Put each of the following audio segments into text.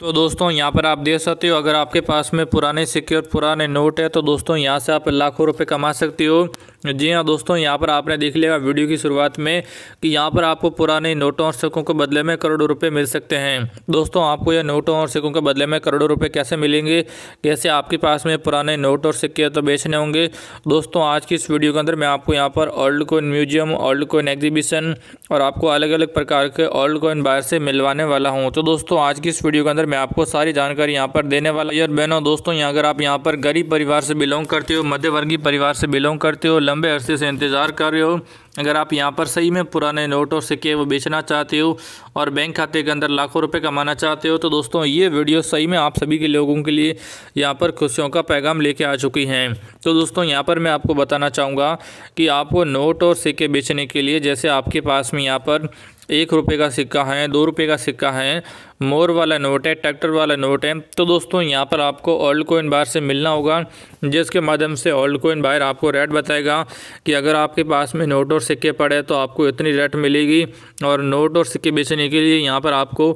तो दोस्तों यहाँ पर आप देख सकते हो अगर आपके पास में पुराने सिक्के और पुराने नोट है तो दोस्तों यहाँ से आप लाखों रुपए कमा सकते हो जी हाँ दोस्तों यहाँ पर आपने देख लिया वीडियो की शुरुआत में कि यहाँ पर आपको पुराने नोटों और सिक्कों के बदले में करोड़ों रुपए मिल सकते हैं दोस्तों आपको यह नोटों और सिक्कों के बदले में करोड़ों रुपये कैसे मिलेंगे कैसे आपके पास में पुराने नोट और सिक्के तो बेचने होंगे दोस्तों आज की इस वीडियो के अंदर मैं आपको यहाँ पर old coin museum old coin exhibition और आपको अलग अलग प्रकार के ओल्ड कोइन बाहर से मिलवाने वाला हूँ तो दोस्तों आज की इस वीडियो के अंदर अंदर मैं आपको सारी जानकारी यहाँ पर देने वाला यार बहनों दोस्तों यहाँ अगर आप यहाँ पर गरीब परिवार से बिलोंग करते हो मध्यवर्गीय परिवार से बिलोंग करते हो लंबे अरसे से इंतज़ार कर रहे हो अगर आप यहाँ पर सही में पुराने नोट और सिक्के वो बेचना चाहते हो और बैंक खाते के अंदर लाखों रुपए कमाना चाहते हो तो दोस्तों ये वीडियो सही में आप सभी के लोगों के लिए यहाँ पर खुशियों का पैगाम लेके आ चुकी हैं तो दोस्तों यहाँ पर मैं आपको बताना चाहूँगा कि आपको नोट और सिक्के बेचने के लिए जैसे आपके पास में यहाँ पर एक रुपये का सिक्का है दो रुपये का सिक्का है मोर वाला नोट है ट्रैक्टर वाला नोट है तो दोस्तों यहाँ पर आपको ओल्ड कोइन बायर से मिलना होगा जिसके माध्यम से ओल्ड कोइन बायर आपको रेट बताएगा कि अगर आपके पास में नोट और सिक्के पड़े तो आपको इतनी रेट मिलेगी और नोट और सिक्के बेचने के लिए यहाँ पर आपको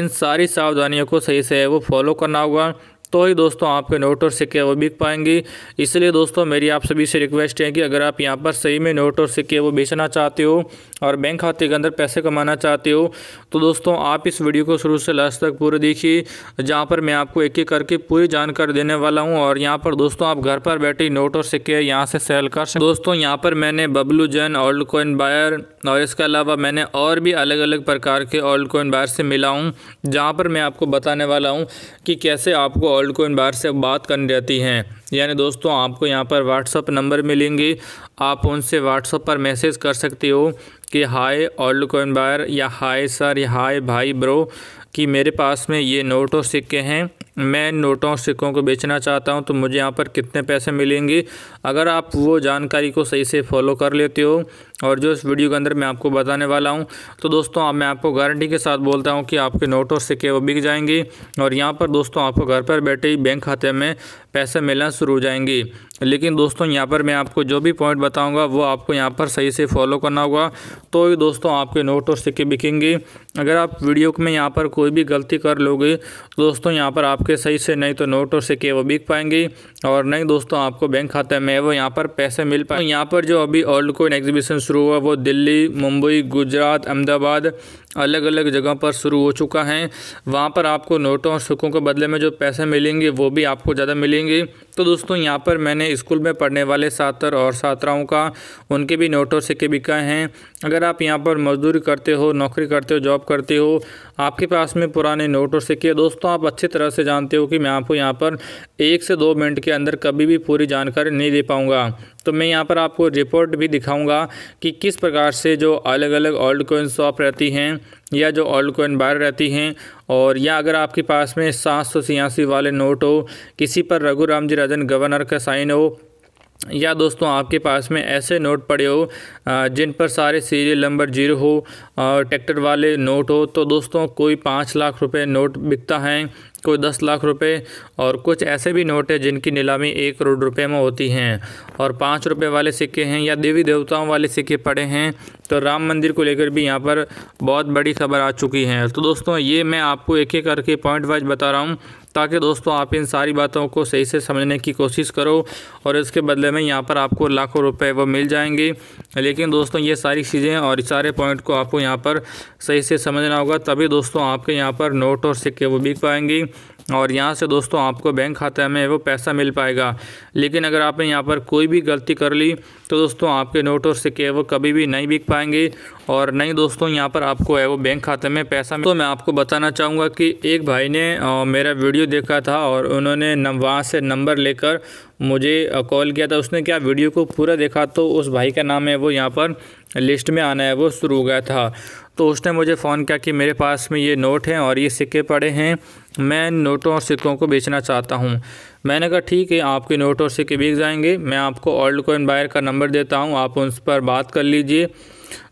इन सारी सावधानियों को सही से वो फॉलो करना होगा तो ही दोस्तों आपके नोट और सिक्के वो बिक पाएंगी इसलिए दोस्तों मेरी आप सभी से रिक्वेस्ट है कि अगर आप यहाँ पर सही में नोट और सिक्के वो बेचना चाहते हो और बैंक खाते के अंदर पैसे कमाना चाहते हो तो दोस्तों आप इस वीडियो को शुरू से लास्ट तक पूरे देखिए जहाँ पर मैं आपको एक एक करके पूरी जानकारी देने वाला हूँ और यहाँ पर दोस्तों आप घर पर बैठे नोट और सिक्के यहाँ से सेल कर सकते दोस्तों यहाँ पर मैंने Bablu Jain old coin buyer और इसके अलावा मैंने और भी अलग अलग प्रकार के ओल्ड कोइन बायर से मिला हूँ जहाँ पर मैं आपको बताने वाला हूँ कि कैसे आपको कॉल्ड को इन बार से बात करनी रहती हैं यानी दोस्तों आपको यहाँ पर व्हाट्सअप नंबर मिलेंगे आप उनसे व्हाट्सअप पर मैसेज कर सकते हो कि हाय ऑल्ड कोइन बायर या हाय सर या हाय भाई ब्रो कि मेरे पास में ये नोट और सिक्के हैं मैं नोटों और सिक्कों को बेचना चाहता हूं तो मुझे यहाँ पर कितने पैसे मिलेंगे अगर आप वो जानकारी को सही से फॉलो कर लेते हो और जो इस वीडियो के अंदर मैं आपको बताने वाला हूं तो दोस्तों अब मैं आपको गारंटी के साथ बोलता हूं कि आपके नोट और सिक्के वो बिक जाएंगे और यहाँ पर दोस्तों आपको घर पर बैठे ही बैंक खाते में पैसे मिलना शुरू हो जाएंगे लेकिन दोस्तों यहाँ पर मैं आपको जो भी पॉइंट बताऊँगा वो आपको यहाँ पर सही से फॉलो करना होगा तो ही दोस्तों आपके नोट और सिक्के बिकेंगे अगर आप वीडियो में यहाँ पर कोई कोई भी गलती कर लोगे दोस्तों यहाँ पर आपके सही से नहीं तो नोट और सिक्के वो बिक पाएंगे और नहीं दोस्तों आपको बैंक खाते में वो यहाँ पर पैसे मिल पाए यहाँ पर जो अभी ओल्ड कोइन एग्जीबिशन शुरू हुआ वो दिल्ली मुंबई गुजरात अहमदाबाद अलग अलग जगह पर शुरू हो चुका है वहाँ पर आपको नोटों और सिक्कों के बदले में जो पैसे मिलेंगे वो भी आपको ज़्यादा मिलेंगे तो दोस्तों यहाँ पर मैंने स्कूल में पढ़ने वाले छात्र और छात्राओं का उनके भी नोट और सिक्के बिकाए हैं अगर आप यहाँ पर मजदूरी करते हो नौकरी करते हो जॉब करते हो आपके पास में पुराने नोट और सिक्के दोस्तों आप अच्छी तरह से जानते हो कि मैं आपको यहाँ पर एक से दो मिनट के अंदर कभी भी पूरी जानकारी नहीं दे पाऊँगा तो मैं यहाँ पर आपको रिपोर्ट भी दिखाऊँगा कि किस प्रकार से जो अलग अलग ओल्ड कोइन शॉप रहती हैं या जो ओल्ड कोइन बाहर रहती हैं और या अगर आपके पास में सात सौ छियासी वाले नोट हो किसी पर रघुराम जी राजन गवर्नर का साइन हो या दोस्तों आपके पास में ऐसे नोट पड़े हो जिन पर सारे सीरियल नंबर जीरो हो और ट्रैक्टर वाले नोट हो तो दोस्तों कोई पाँच लाख रुपए नोट बिकता है कोई दस लाख रुपए और कुछ ऐसे भी नोट हैं जिनकी नीलामी एक करोड़ रुपए में होती हैं और पाँच रुपए वाले सिक्के हैं या देवी देवताओं वाले सिक्के पड़े हैं तो राम मंदिर को लेकर भी यहाँ पर बहुत बड़ी खबर आ चुकी है तो दोस्तों ये मैं आपको एक एक करके पॉइंट वाइज बता रहा हूँ ताकि दोस्तों आप इन सारी बातों को सही से समझने की कोशिश करो और इसके बदले में यहाँ पर आपको लाखों रुपए वो मिल जाएंगे लेकिन दोस्तों ये सारी चीज़ें और सारे पॉइंट को आपको यहाँ पर सही से समझना होगा तभी दोस्तों आपके यहाँ पर नोट और सिक्के वो बिक पाएंगे और यहाँ से दोस्तों आपको बैंक खाते में वो पैसा मिल पाएगा लेकिन अगर आपने यहाँ पर कोई भी गलती कर ली तो दोस्तों आपके नोट और सिक्के वो कभी भी नहीं बिक पाएंगे और नहीं दोस्तों यहाँ पर आपको है वो बैंक खाते में पैसा तो मैं आपको बताना चाहूँगा कि एक भाई ने मेरा वीडियो देखा था और उन्होंने वहाँ से नंबर लेकर मुझे कॉल किया था उसने क्या वीडियो को पूरा देखा तो उस भाई का नाम है वो यहाँ पर लिस्ट में आना है वो शुरू हो गया था तो उसने मुझे फ़ोन किया कि मेरे पास में ये नोट हैं और ये सिक्के पड़े हैं मैं नोटों और सिक्कों को बेचना चाहता हूँ मैंने कहा ठीक है आपके नोट और सिक्के बिक जाएंगे मैं आपको ओल्ड कोइन बायर का नंबर देता हूँ आप उस पर बात कर लीजिए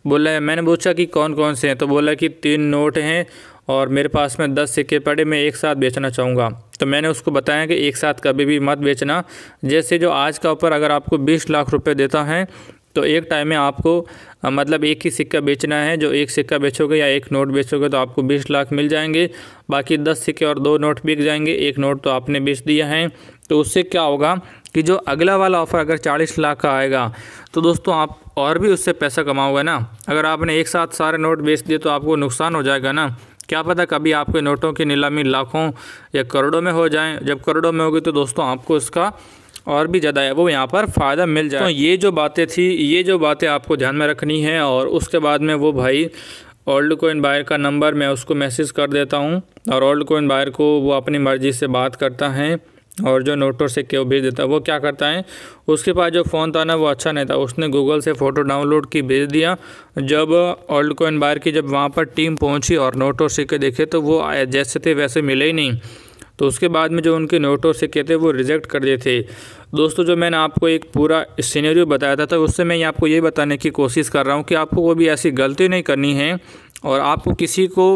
बोला मैंने पूछा कि कौन कौन से हैं तो बोला कि तीन नोट हैं और मेरे पास में दस सिक्के पड़े मैं एक साथ बेचना चाहूँगा तो मैंने उसको बताया कि एक साथ कभी भी मत बेचना जैसे जो आज का ऊपर अगर आपको बीस लाख रुपये देता है तो एक टाइम में आपको मतलब एक ही सिक्का बेचना है जो एक सिक्का बेचोगे या एक नोट बेचोगे तो आपको बीस लाख मिल जाएंगे बाकी दस सिक्के और दो नोट बिक जाएंगे एक नोट तो आपने बेच दिया है तो उससे क्या होगा कि जो अगला वाला ऑफ़र अगर चालीस लाख का आएगा तो दोस्तों आप और भी उससे पैसा कमाओगे ना अगर आपने एक साथ सारे नोट बेच दिए तो आपको नुकसान हो जाएगा ना क्या पता कभी आपके नोटों की नीलामी लाखों या करोड़ों में हो जाए जब करोड़ों में होगी तो दोस्तों आपको इसका और भी ज़्यादा है वो यहाँ पर फ़ायदा मिल जाए तो ये जो बातें थी ये जो बातें आपको ध्यान में रखनी है और उसके बाद में वो भाई ओल्ड कोइन बायर का नंबर मैं उसको मैसेज कर देता हूँ और ओल्ड कोइन बायर को वो अपनी मर्ज़ी से बात करता है और जो नोटों से क्यों भेज देता वो क्या करता है उसके पास जो फ़ोन था ना वो अच्छा नहीं था उसने गूगल से फ़ोटो डाउनलोड की भेज दिया जब ओल्ड कोइन बार की जब वहाँ पर टीम पहुँची और नोटों सिक्के देखे तो वो जैसे थे वैसे मिले ही नहीं तो उसके बाद में जो उनके नोटों सिक्के थे वो रिजेक्ट कर दिए थे दोस्तों जो मैंने आपको एक पूरा सीनरी बताया था तो उससे मैं आपको ये बताने की कोशिश कर रहा हूँ कि आपको कोई भी ऐसी गलती नहीं करनी है और आपको किसी को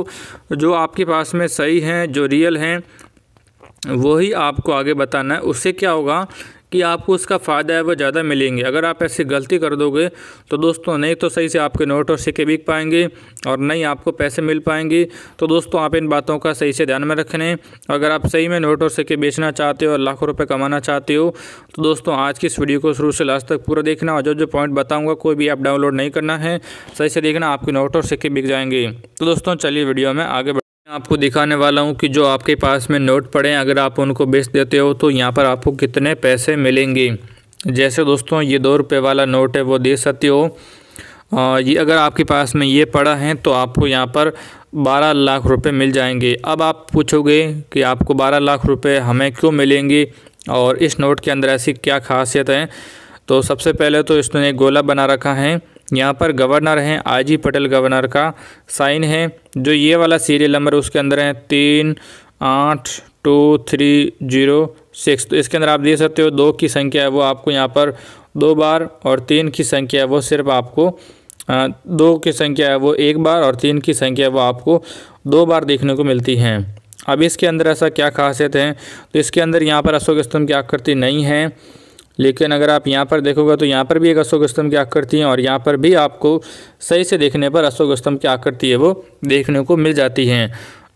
जो आपके पास में सही हैं जो रियल हैं वही आपको आगे बताना है उससे क्या होगा कि आपको उसका फ़ायदा है वो ज़्यादा मिलेंगे अगर आप ऐसी गलती कर दोगे तो दोस्तों नहीं तो सही से आपके नोट और सिक्के बिक पाएंगे और नहीं आपको पैसे मिल पाएंगे तो दोस्तों आप इन बातों का सही से ध्यान में रखने अगर आप सही में नोट और सिक्के बेचना चाहते हो और लाखों रुपये कमाना चाहते हो तो दोस्तों आज की इस वीडियो को शुरू से लास्ट तक पूरा देखना और जो जो पॉइंट बताऊँगा कोई भी ऐप डाउनलोड नहीं करना है सही से देखना आपके नोट और सिक्के बिक जाएंगे तो दोस्तों चलिए वीडियो में आगे आपको दिखाने वाला हूं कि जो आपके पास में नोट पड़े हैं अगर आप उनको बेच देते हो तो यहाँ पर आपको कितने पैसे मिलेंगे जैसे दोस्तों ये दो रुपये वाला नोट है वो दे सकते हो ये अगर आपके पास में ये पड़ा है तो आपको यहाँ पर बारह लाख रुपए मिल जाएंगे अब आप पूछोगे कि आपको बारह लाख रुपए हमें क्यों मिलेंगे और इस नोट के अंदर ऐसी क्या खासियत है तो सबसे पहले तो इसने गोला बना रखा है यहाँ पर गवर्नर हैं आईजी पटेल गवर्नर का साइन है जो ये वाला सीरियल नंबर उसके अंदर है तीन आठ टू थ्री जीरो सिक्स तो इसके अंदर आप देख सकते हो दो की संख्या है वो आपको यहाँ पर दो बार और तीन की संख्या है वो सिर्फ आपको दो की संख्या है वो एक बार और तीन की संख्या है वो आपको दो बार देखने को मिलती हैं अब इसके अंदर ऐसा क्या खासियत है तो इसके अंदर यहाँ पर अशोक स्तंभ की आकृति नहीं है लेकिन अगर आप यहाँ पर देखोगे तो यहाँ पर भी एक अशोक स्तंभ की आकृति है और यहाँ पर भी आपको सही से देखने पर अशोक स्तंभ की आकृति है वो देखने को मिल जाती है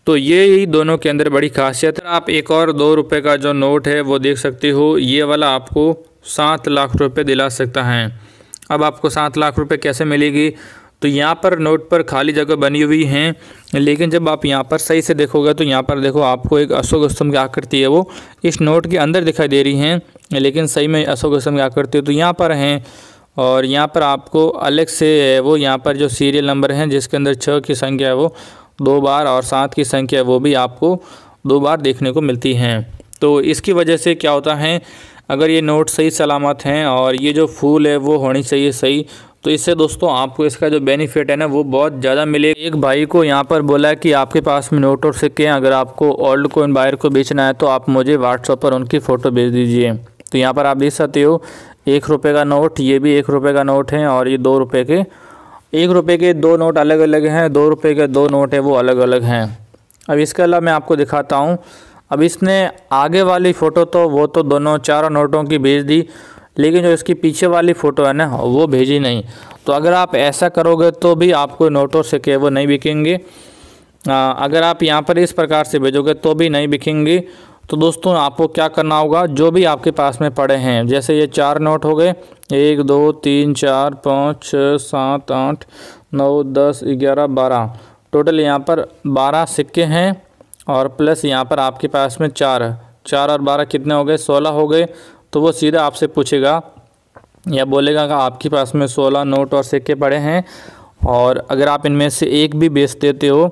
तो ये ही दोनों के अंदर बड़ी खासियत है आप एक और दो रुपये का जो नोट है वो देख सकते हो ये वाला आपको सात लाख रुपये दिला सकता है अब आपको सात लाख रुपये कैसे मिलेगी तो यहाँ पर नोट पर खाली जगह बनी हुई हैं लेकिन जब आप यहाँ पर सही से देखोगे तो यहाँ पर देखो आपको एक अशोक स्तंभ की आकृति है वो इस नोट के अंदर दिखाई दे रही हैं लेकिन सही में अशोक स्तंभ की आकृति तो यहाँ पर हैं और यहाँ पर आपको अलग से वो यहाँ पर जो सीरियल नंबर हैं जिसके अंदर छः की संख्या है वो दो बार और सात की संख्या वो भी आपको दो बार देखने को मिलती हैं तो इसकी वजह से क्या होता है अगर ये नोट सही सलामत हैं और ये जो फूल है वो होनी चाहिए सही तो इससे दोस्तों आपको इसका जो बेनिफिट है ना वो बहुत ज़्यादा मिलेगा एक भाई को यहाँ पर बोला है कि आपके पास में नोट और सिक्के हैं अगर आपको ओल्ड कोइन बायर को बेचना है तो आप मुझे व्हाट्सअप पर उनकी फ़ोटो भेज दीजिए तो यहाँ पर आप देख सकते हो एक रुपये का नोट ये भी एक रुपये का नोट है और ये दो रुपये के एक रुपये के दो नोट अलग अलग हैं दो रुपये के दो नोट हैं वो अलग अलग हैं अब इसके अलावा मैं आपको दिखाता हूँ अब इसने आगे वाली फ़ोटो तो वो तो दोनों चारों नोटों की भेज दी लेकिन जो इसकी पीछे वाली फ़ोटो है ना वो भेजी नहीं तो अगर आप ऐसा करोगे तो भी आपको नोटो से के वो नहीं बिकेंगे अगर आप यहाँ पर इस प्रकार से भेजोगे तो भी नहीं बिकेंगी तो दोस्तों आपको क्या करना होगा जो भी आपके पास में पड़े हैं जैसे ये चार नोट हो गए एक दो तीन चार पाँच छः सात आठ नौ दस ग्यारह बारह टोटल यहाँ पर बारह सिक्के हैं और प्लस यहाँ पर आपके पास में चार चार और बारह कितने हो गए सोलह हो गए तो वो सीधा आपसे पूछेगा या बोलेगा कि आपके पास में सोलह नोट और सिक्के पड़े हैं और अगर आप इनमें से एक भी बेच देते हो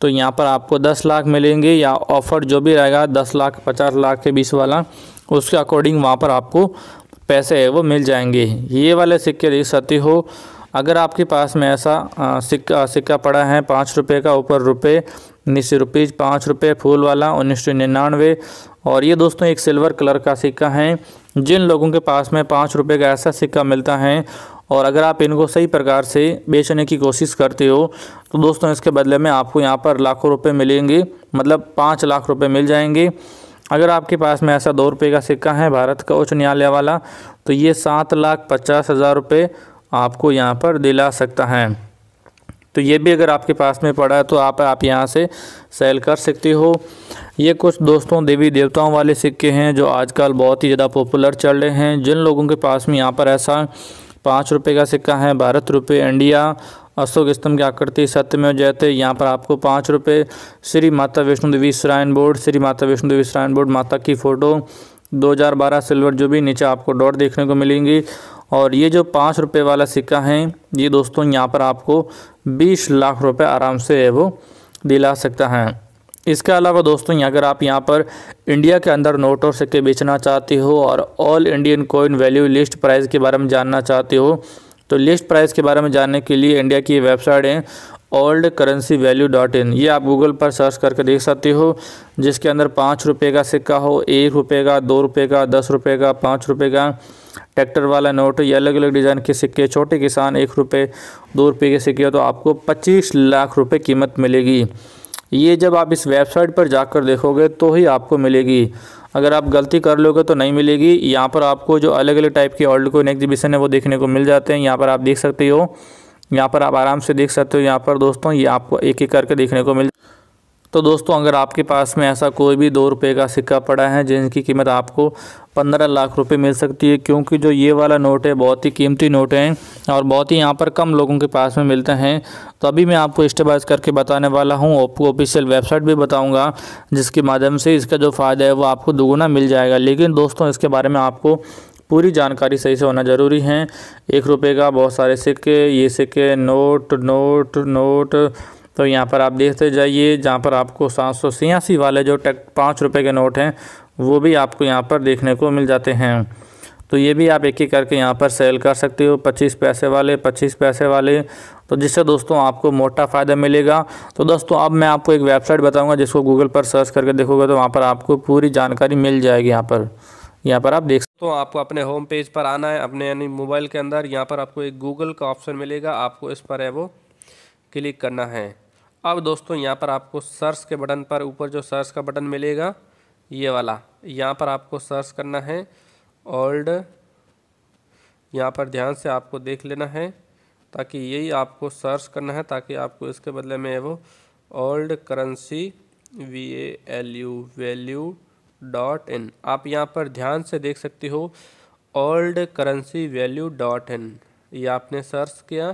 तो यहाँ पर आपको दस लाख मिलेंगे या ऑफ़र जो भी रहेगा दस लाख पचास लाख के बीच वाला उसके अकॉर्डिंग वहाँ पर आपको पैसे है वो मिल जाएंगे ये वाले सिक्के देख सकते हो अगर आपके पास में ऐसा सिक्का सिक्का पड़ा है पाँच रुपये का ऊपर रुपये उन्नीस सौ रुपीज़ पाँच रुपये फूल वाला उन्नीस सौ निन्यानवे और ये दोस्तों एक सिल्वर कलर का सिक्का है जिन लोगों के पास में पाँच रुपये का ऐसा सिक्का मिलता है और अगर आप इनको सही प्रकार से बेचने की कोशिश करते हो तो दोस्तों इसके बदले में आपको यहाँ पर लाखों रुपये मिलेंगे मतलब पाँच लाख रुपये मिल जाएंगे अगर आपके पास में ऐसा दो रुपये का सिक्का है भारत का उच्च न्यायालय वाला तो ये सात लाख पचास हज़ार रुपये आपको यहाँ पर दिला सकता है तो ये भी अगर आपके पास में पड़ा है तो आप आप यहाँ से सेल कर सकते हो ये कुछ दोस्तों देवी देवताओं वाले सिक्के हैं जो आजकल बहुत ही ज़्यादा पॉपुलर चल रहे हैं जिन लोगों के पास में यहाँ पर ऐसा पाँच रुपये का सिक्का है भारत रुपये इंडिया अशोक स्तंभ की आकृति सत्य में जयते यहाँ पर आपको पाँच रुपये Shri Mata Vaishno Devi shrine board Shri Mata Vaishno Devi shrine board माता की फ़ोटो 2012 सिल्वर जो भी नीचे आपको डॉट देखने को मिलेंगी और ये जो पाँच रुपये वाला सिक्का है ये दोस्तों यहाँ पर आपको बीस लाख रुपये आराम से वो दिला सकता है इसके अलावा दोस्तों अगर आप यहाँ पर इंडिया के अंदर नोट और सिक्के बेचना चाहते हो और all Indian coin value list price के बारे में जानना चाहते हो तो लिस्ट प्राइस के बारे में जानने के लिए इंडिया की वेबसाइट है old currency value dot in ये आप गूगल पर सर्च करके देख सकते हो जिसके अंदर पाँच रुपये का सिक्का हो एक रुपये का दो रुपये का दस रुपये का पाँच रुपये का ट्रैक्टर वाला नोट या अलग अलग डिज़ाइन के सिक्के छोटे किसान एक रुपये दो रुपये के सिक्के हो तो आपको पच्चीस लाख रुपये कीमत मिलेगी ये जब आप इस वेबसाइट पर जाकर देखोगे तो ही आपको मिलेगी अगर आप गलती कर लोगे तो नहीं मिलेगी यहाँ पर आपको जो अलग अलग टाइप के ओल्ड कोइन एग्जीबिशन है वो देखने को मिल जाते हैं यहाँ पर आप देख सकते हो यहाँ पर आप आराम से देख सकते हो यहाँ पर दोस्तों ये आपको एक एक करके देखने को मिल तो दोस्तों अगर आपके पास में ऐसा कोई भी दो रुपये का सिक्का पड़ा है जिनकी कीमत आपको पंद्रह लाख रुपए मिल सकती है क्योंकि जो ये वाला नोट है बहुत ही कीमती नोट है और बहुत ही यहाँ पर कम लोगों के पास में मिलते हैं तो अभी मैं आपको स्टेप बाइज करके बताने वाला हूँ ओप्पो ऑफिशियल वेबसाइट भी बताऊँगा जिसके माध्यम से इसका जो फ़ायदा है वो आपको दोगुना मिल जाएगा लेकिन दोस्तों इसके बारे में आपको पूरी जानकारी सही से होना ज़रूरी है एक रुपये का बहुत सारे सिक्के ये सिक्के नोट नोट नोट तो यहाँ पर आप देखते जाइए जहाँ पर आपको सात सौ छियासी वाले जो टक पाँच रुपये के नोट हैं वो भी आपको यहाँ पर देखने को मिल जाते हैं तो ये भी आप एक एक करके यहाँ पर सेल कर सकते हो पच्चीस पैसे वाले पच्चीस पैसे वाले तो जिससे दोस्तों आपको मोटा फ़ायदा मिलेगा तो दोस्तों अब मैं आपको एक वेबसाइट बताऊँगा जिसको गूगल पर सर्च करके देखोगे तो वहाँ पर आपको पूरी जानकारी मिल जाएगी यहाँ पर यहाँ पर आप देख सकते हो तो आपको अपने होम पेज पर आना है अपने यानी मोबाइल के अंदर यहाँ पर आपको एक गूगल का ऑप्शन मिलेगा आपको इस पर है वो क्लिक करना है अब दोस्तों यहाँ पर आपको सर्च के बटन पर ऊपर जो सर्च का बटन मिलेगा ये वाला यहाँ पर आपको सर्च करना है ओल्ड यहाँ पर ध्यान से आपको देख लेना है ताकि यही आपको सर्च करना है ताकि आपको इसके बदले में वो old currency V A L U value dot in आप यहाँ पर ध्यान से देख सकते हो old currency value dot in ये आपने सर्च किया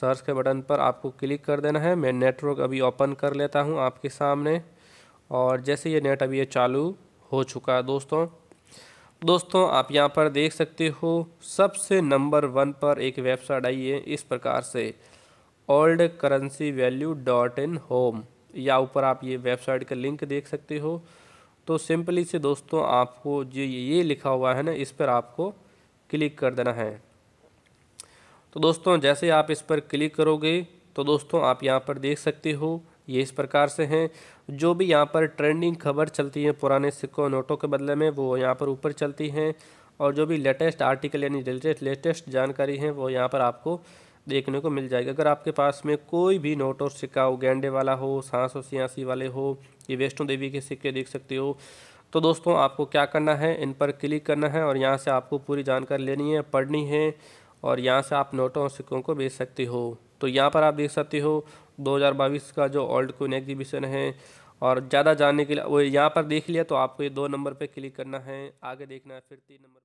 सर्च के बटन पर आपको क्लिक कर देना है मैं नेटवर्क अभी ओपन कर लेता हूँ आपके सामने और जैसे ये नेट अभी ये चालू हो चुका है दोस्तों दोस्तों आप यहाँ पर देख सकते हो सबसे नंबर वन पर एक वेबसाइट आई है इस प्रकार से old currency value dot in home या ऊपर आप ये वेबसाइट का लिंक देख सकते हो तो सिंपली से दोस्तों आपको जो ये लिखा हुआ है ना इस पर आपको क्लिक कर देना है तो दोस्तों जैसे आप इस पर क्लिक करोगे तो दोस्तों आप यहाँ पर देख सकते हो ये इस प्रकार से हैं जो भी यहाँ पर ट्रेंडिंग खबर चलती है पुराने सिक्कों नोटों के बदले में वो यहाँ पर ऊपर चलती हैं और जो भी लेटेस्ट आर्टिकल यानी लेटेस्ट लेटेस्ट जानकारी है वो यहाँ पर आपको देखने को मिल जाएगा अगर आपके पास में कोई भी नोट और सिक्का हो गेंडे वाला हो सात सौ छियासी वाले हो ये वैष्णो देवी के सिक्के देख सकते हो तो दोस्तों आपको क्या करना है इन पर क्लिक करना है और यहाँ से आपको पूरी जानकारी लेनी है पढ़नी है और यहाँ से आप नोटों और सिक्कों को बेच सकते हो तो यहाँ पर आप देख सकते हो 2022 का जो ओल्ड कोइन एग्जीबिशन है और ज़्यादा जानने के लिए वो यहाँ पर देख लिया तो आपको ये दो नंबर पे क्लिक करना है आगे देखना है फिर तीन नंबर